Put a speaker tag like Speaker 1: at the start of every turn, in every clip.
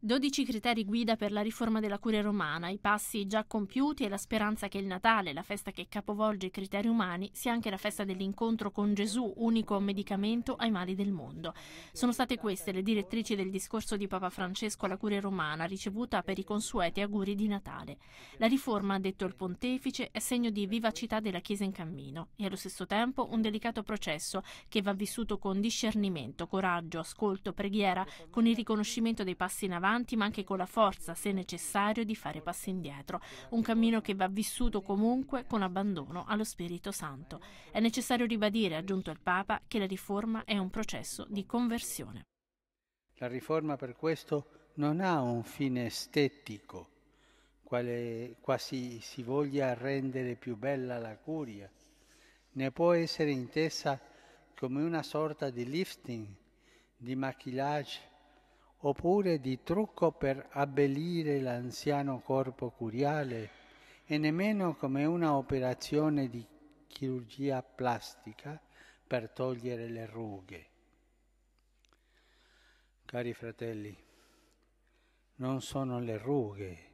Speaker 1: 12 criteri guida per la riforma della curia romana, i passi già compiuti e la speranza che il Natale, la festa che capovolge i criteri umani, sia anche la festa dell'incontro con Gesù, unico medicamento ai mali del mondo. Sono state queste le direttrici del discorso di Papa Francesco alla curia romana, ricevuta per i consueti auguri di Natale. La riforma, ha detto il pontefice, è segno di vivacità della Chiesa in cammino e allo stesso tempo un delicato processo che va vissuto con discernimento, coraggio, ascolto, preghiera, con il riconoscimento dei passi in avanti avanti ma anche con la forza, se necessario, di fare passi indietro, un cammino che va vissuto comunque con abbandono allo Spirito Santo. È necessario ribadire, ha aggiunto il Papa, che la riforma è un processo di conversione.
Speaker 2: La riforma per questo non ha un fine estetico, quale quasi si voglia rendere più bella la curia, ne può essere intesa come una sorta di lifting, di maquillage oppure di trucco per abbellire l'anziano corpo curiale e nemmeno come una operazione di chirurgia plastica per togliere le rughe. Cari fratelli, non sono le rughe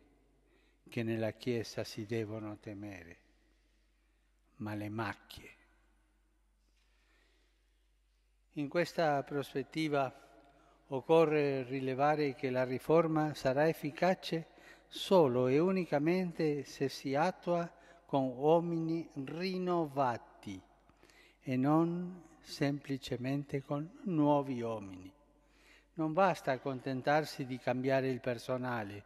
Speaker 2: che nella Chiesa si devono temere, ma le macchie. In questa prospettiva Occorre rilevare che la riforma sarà efficace solo e unicamente se si attua con uomini rinnovati e non semplicemente con nuovi uomini. Non basta accontentarsi di cambiare il personale,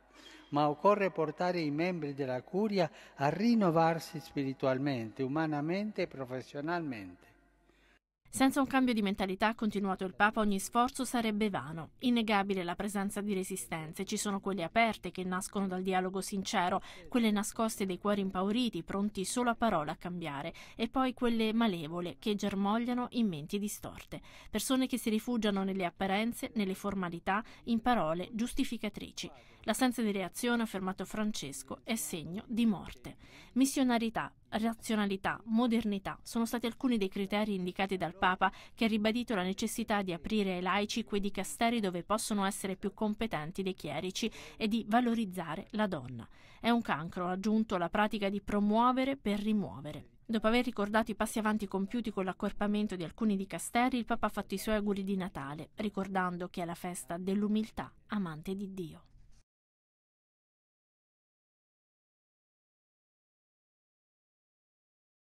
Speaker 2: ma occorre portare i membri della curia a rinnovarsi spiritualmente, umanamente e professionalmente.
Speaker 1: Senza un cambio di mentalità, ha continuato il Papa, ogni sforzo sarebbe vano. Innegabile la presenza di resistenze. Ci sono quelle aperte che nascono dal dialogo sincero, quelle nascoste dei cuori impauriti, pronti solo a parola a cambiare, e poi quelle malevole che germogliano in menti distorte. Persone che si rifugiano nelle apparenze, nelle formalità, in parole giustificatrici. L'assenza di reazione, ha affermato Francesco, è segno di morte. Missionarità, razionalità, modernità sono stati alcuni dei criteri indicati dal Papa che ha ribadito la necessità di aprire ai laici quei dicasteri dove possono essere più competenti dei chierici e di valorizzare la donna. È un cancro, ha aggiunto, la pratica di promuovere per rimuovere. Dopo aver ricordato i passi avanti compiuti con l'accorpamento di alcuni dicasteri, il Papa ha fatto i suoi auguri di Natale, ricordando che è la festa dell'umiltà
Speaker 2: amante di Dio.